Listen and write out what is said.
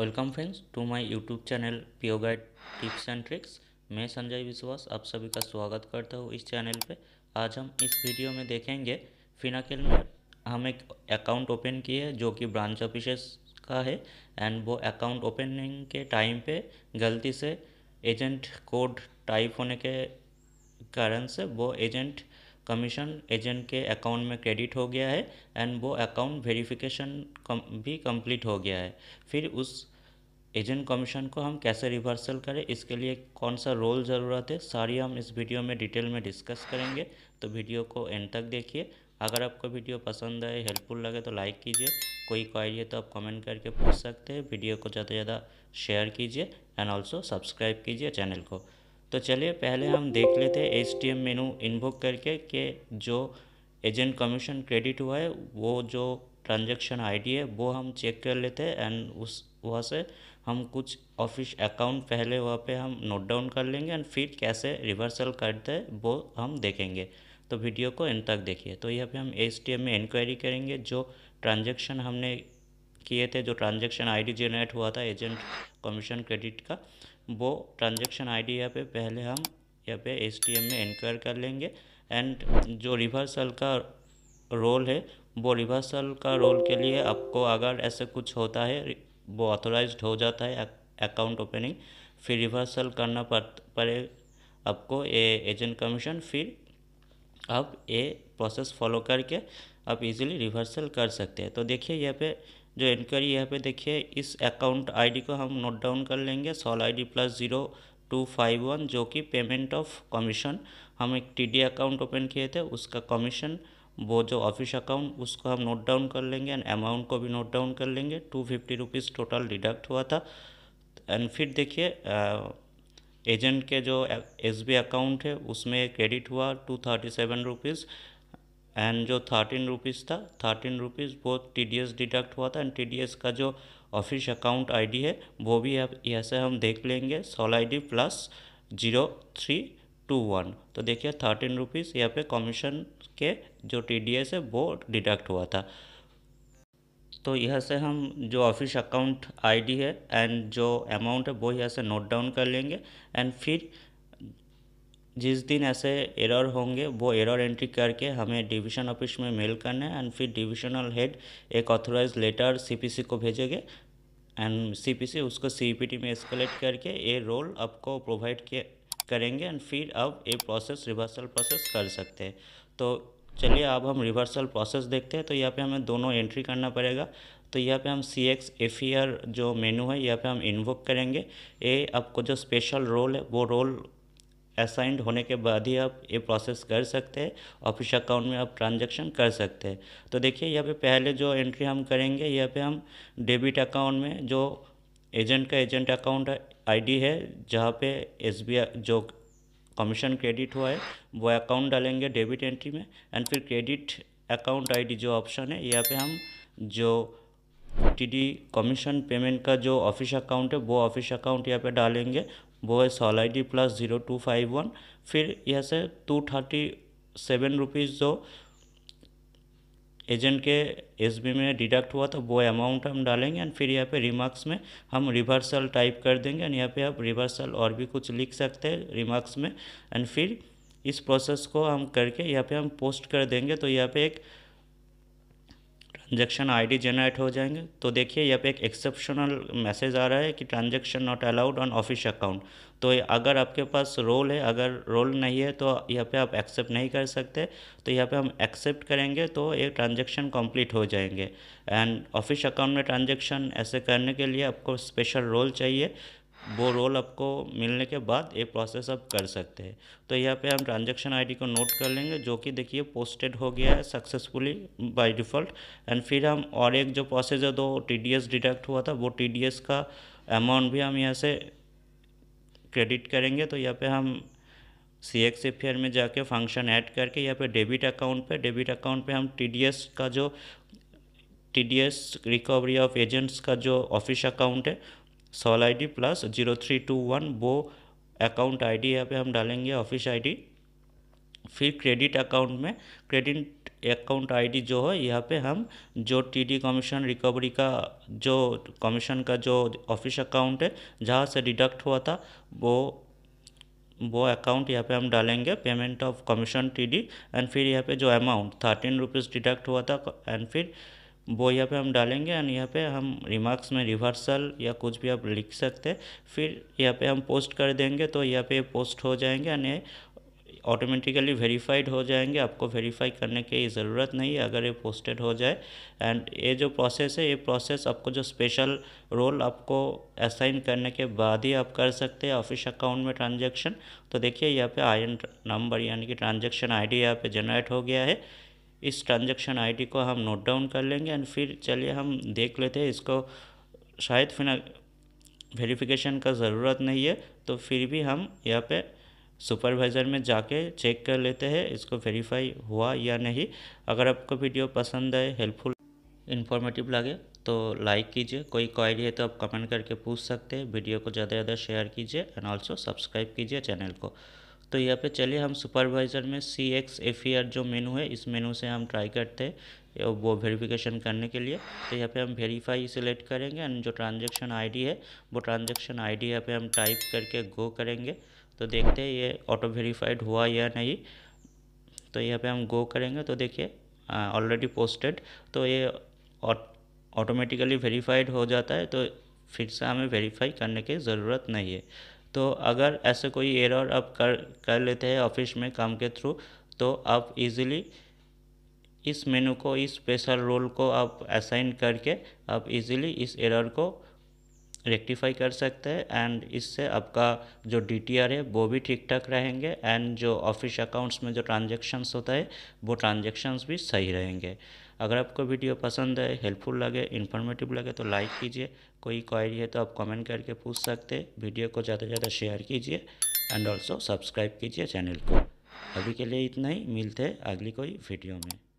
welcome friends to my YouTube channel PO guide tips and tricks मैं संजय विश्वास आप सभी का स्वागत करता हूँ इस चैनल पे आज हम इस वीडियो में देखेंगे फिनाकिल में हम एक अकाउंट ओपन किए जो कि ब्रांच ऑफिसेस का है एंड वो अकाउंट ओपनिंग के टाइम पे गलती से एजेंट कोड टाइप होने के कारण से वो एजेंट कमीशन एजेंट के अकाउंट में क्रेडिट हो गया है एंड वो अकाउंट वेरिफिकेशन कम, भी कंप्लीट हो गया है फिर उस एजेंट कमीशन को हम कैसे रिवर्सल करें इसके लिए कौन सा रोल ज़रूरत है सारी हम इस वीडियो में डिटेल में डिस्कस करेंगे तो वीडियो को एंड तक देखिए अगर आपको वीडियो पसंद आए हेल्पफुल लगे तो लाइक कीजिए कोई क्वारी है तो आप कमेंट करके पूछ सकते हैं वीडियो को ज़्यादा से ज़्यादा शेयर कीजिए एंड ऑल्सो सब्सक्राइब कीजिए चैनल को तो चलिए पहले हम देख लेते हैं एम मेनू इनबुक करके कि जो एजेंट कमीशन क्रेडिट हुआ है वो जो ट्रांजेक्शन डी है वो हम चेक कर लेते हैं एंड उस वहाँ से हम कुछ ऑफिस अकाउंट पहले वहाँ पे हम नोट डाउन कर लेंगे एंड फिर कैसे रिवर्सल करते हैं वो हम देखेंगे तो वीडियो को एंड तक देखिए तो यहाँ पे हम एस में इंक्वायरी करेंगे जो ट्रांजेक्शन हमने किए थे जो ट्रांजेक्शन डी जनरेट हुआ था एजेंट कमीशन क्रेडिट का वो ट्रांजेक्शन आई डी यहाँ पर पहले हम यहाँ पे एस में इंक्वायर कर लेंगे एंड जो रिवर्सल का रोल है वो रिवर्सल का रोल के लिए आपको अगर ऐसे कुछ होता है वो ऑथोराइज हो जाता है अकाउंट ओपनिंग फिर रिवर्सल करना पड़ पड़े आपको ए एजेंट कमीशन फिर आप ये प्रोसेस फॉलो करके आप इजीली रिवर्सल कर सकते हैं तो देखिए यहाँ पे जो इंक्वायरी यहाँ पे देखिए इस अकाउंट आईडी को हम नोट डाउन कर लेंगे SOL ID plus zero two five one जो कि पेमेंट ऑफ कमीशन हम एक टीडी अकाउंट ओपन किए थे उसका कमीशन वो जो ऑफिस अकाउंट उसको हम नोट डाउन कर लेंगे एंड अमाउंट को भी नोट डाउन कर लेंगे two fifty rupees total deduct हुआ था एंड फिर देखिए एजेंट के जो एस बी अकाउंट है उसमें क्रेडिट हुआ two thirty seven rupees and जो थर्टीन रुपीज़ था थर्टीन रुपीज़ वो टी डी एस डिडक्ट हुआ था एंड टी डी एस का जो ऑफिस अकाउंट आई डी है वो भी अब यहाँ से हम देख लेंगे SOL I D plus zero three two one तो देखिए थर्टीन रुपीज़ यहाँ पे कमीशन के जो टी डी एस है वो डिडक्ट हुआ था तो यहाँ से हम जो ऑफिस अकाउंट आईडी है एंड जो अमाउंट है वो यहाँ से नोट डाउन कर लेंगे एंड फिर जिस दिन ऐसे एरर होंगे वो एरर एंट्री करके हमें डिवीज़न ऑफिस में मेल करना है एंड फिर डिविजनल हेड एक ऑथोराइज लेटर सीपीसी को भेजेंगे एंड सीपीसी उसको सीपीटी में एस्केलेट करके ये रोल आपको प्रोवाइड किया करेंगे एंड फिर अब ये प्रोसेस रिवर्सल प्रोसेस कर सकते हैं तो चलिए अब हम रिवर्सल प्रोसेस देखते हैं तो यहाँ पे हमें दोनों एंट्री करना पड़ेगा तो यहाँ पे हम C X F E R जो मेनू है यहाँ पे हम इन्वोक करेंगे ये आपको जो स्पेशल रोल है वो रोल असाइंड होने के बाद ही आप ये प्रोसेस कर सकते हैं ऑफिस अकाउंट में आप ट्रांजैक्शन कर सकते हैं तो देखिए यहाँ पे पहले जो एंट्री हम करेंगे यहाँ पे हम डेबिट अकाउंट में जो एजेंट का एजेंट अकाउंट है आईडी है जहाँ पे एसबीआई जो कमीशन क्रेडिट हुआ है वो अकाउंट डालेंगे डेबिट एंट्री में एंड फिर क्रेडिट अकाउंट आईडी जो ऑप्शन है यहाँ पे हम जो टीडी कमीशन पेमेंट का जो ऑफिस अकाउंट है वो ऑफिस अकाउंट यहाँ पे डालेंगे वो है SOL I D plus zero two five one फिर यहाँ से टू थर्टी सेवन रुपीज़ जो एजेंट के एस में डिडक्ट हुआ तो वो अमाउंट हम डालेंगे एंड फिर यहाँ पे रिमार्क्स में हम रिवर्सल टाइप कर देंगे एंड यहाँ पे आप रिवर्सल और भी कुछ लिख सकते हैं रिमार्क्स में एंड फिर इस प्रोसेस को हम करके यहाँ पे हम पोस्ट कर देंगे तो यहाँ पे एक ट्रांजेक्शन आईडी जनरेट हो जाएंगे तो देखिए यहाँ पे एक एक्सेप्शनल मैसेज आ रहा है कि transaction not allowed on office account तो अगर आपके पास रोल है अगर रोल नहीं है तो यहाँ पे आप एक्सेप्ट नहीं कर सकते तो यहाँ पे हम एक्सेप्ट करेंगे तो ये ट्रांजेक्शन कंप्लीट हो जाएंगे एंड ऑफिस अकाउंट में ट्रांजेक्शन ऐसे करने के लिए आपको स्पेशल रोल चाहिए वो रोल आपको मिलने के बाद ये प्रोसेस आप कर सकते हैं तो यहाँ पे हम ट्रांजैक्शन आईडी को नोट कर लेंगे जो कि देखिए पोस्टेड हो गया है सक्सेसफुली बाय डिफ़ॉल्ट एंड फिर हम और एक जो प्रोसेस है दो टी डिडक्ट हुआ था वो टी का अमाउंट भी हम यहाँ से क्रेडिट करेंगे तो यहाँ पे हम सी एक्स फेयर में जाके फंक्शन ऐड करके यहाँ पर डेबिट अकाउंट पर डेबिट अकाउंट पर हम टी का जो टी रिकवरी ऑफ एजेंट्स का जो ऑफिस अकाउंट है SOL I D plus zero three two one वो अकाउंट आई डी यहाँ पे हम डालेंगे ऑफिस आई डी फिर क्रेडिट अकाउंट में क्रेडिट अकाउंट आईडी जो है यहाँ पे हम जो टीडी कमीशन रिकवरी का जो कमीशन का जो ऑफिस अकाउंट है जहाँ से डिडक्ट हुआ था वो वो अकाउंट यहाँ पे हम डालेंगे payment of commission TD and फिर यहाँ पे जो अमाउंट थर्टीन रुपीज़ डिडक्ट हुआ था एंड फिर वो यहाँ पे हम डालेंगे एंड यहाँ पे हम रिमार्क्स में रिवर्सल या कुछ भी आप लिख सकते हैं फिर यहाँ पे हम पोस्ट कर देंगे तो यहाँ पे पोस्ट हो जाएंगे एंड ये ऑटोमेटिकली वेरीफाइड हो जाएंगे आपको वेरीफाई करने की ज़रूरत नहीं है अगर ये पोस्टेड हो जाए एंड ये जो प्रोसेस है ये प्रोसेस आपको जो स्पेशल रोल आपको असाइन करने के बाद ही आप कर सकते हैं ऑफिस अकाउंट में ट्रांजैक्शन तो देखिए यहाँ पे आई नंबर यानी कि ट्रांजैक्शन आईडी यहाँ पर जनरेट हो गया है इस ट्रांजेक्शन आई को हम नोट डाउन कर लेंगे एंड फिर चलिए हम देख लेते हैं इसको शायद फिना वेरीफिकेशन का ज़रूरत नहीं है तो फिर भी हम यहाँ पे सुपरवाइज़र में जाके चेक कर लेते हैं इसको वेरीफाई हुआ या नहीं अगर आपको वीडियो पसंद आए हेल्पफुल इन्फॉर्मेटिव लगे तो लाइक कीजिए कोई क्वारी है तो आप कमेंट करके पूछ सकते हैं वीडियो को ज़्यादा से ज़्यादा शेयर कीजिए एंड ऑल्सो सब्सक्राइब कीजिए चैनल को तो यहाँ पे चलिए हम सुपरवाइज़र में C X F E R जो मेनू है इस मेनू से हम ट्राई करते हैं वो वेरिफिकेशन करने के लिए तो यहाँ पे हम वेरीफाई सिलेक्ट करेंगे एंड जो ट्रांजेक्शन आईडी है वो ट्रांजेक्शन आईडी यहाँ पर हम टाइप करके गो करेंगे तो देखते हैं ये ऑटो वेरीफाइड हुआ या नहीं तो यहाँ पर हम गो करेंगे तो देखिए ऑलरेडी पोस्टेड तो ये ऑटोमेटिकली वेरीफाइड हो जाता है तो फिर से हमें वेरीफाई करने की ज़रूरत नहीं है तो अगर ऐसे कोई एरर आप कर कर लेते हैं ऑफिस में काम के थ्रू तो आप इजीली इस मेनू को इस स्पेशल रोल को आप असाइन करके आप इजीली इस एरर को रेक्टिफाई कर सकते हैं एंड इससे आपका जो डी है वो भी ठीक ठाक रहेंगे एंड जो ऑफिस अकाउंट्स में जो ट्रांजेक्शन्स होता है वो ट्रांजेक्शन्स भी सही रहेंगे अगर आपको वीडियो पसंद आए हेल्पफुल लगे इन्फॉर्मेटिव लगे तो लाइक कीजिए कोई क्वारी है तो आप कमेंट करके पूछ सकते हैं वीडियो को ज़्यादा से ज़्यादा शेयर कीजिए एंड ऑल्सो सब्सक्राइब कीजिए चैनल को अभी के लिए इतना ही मिलते हैं अगली कोई वीडियो में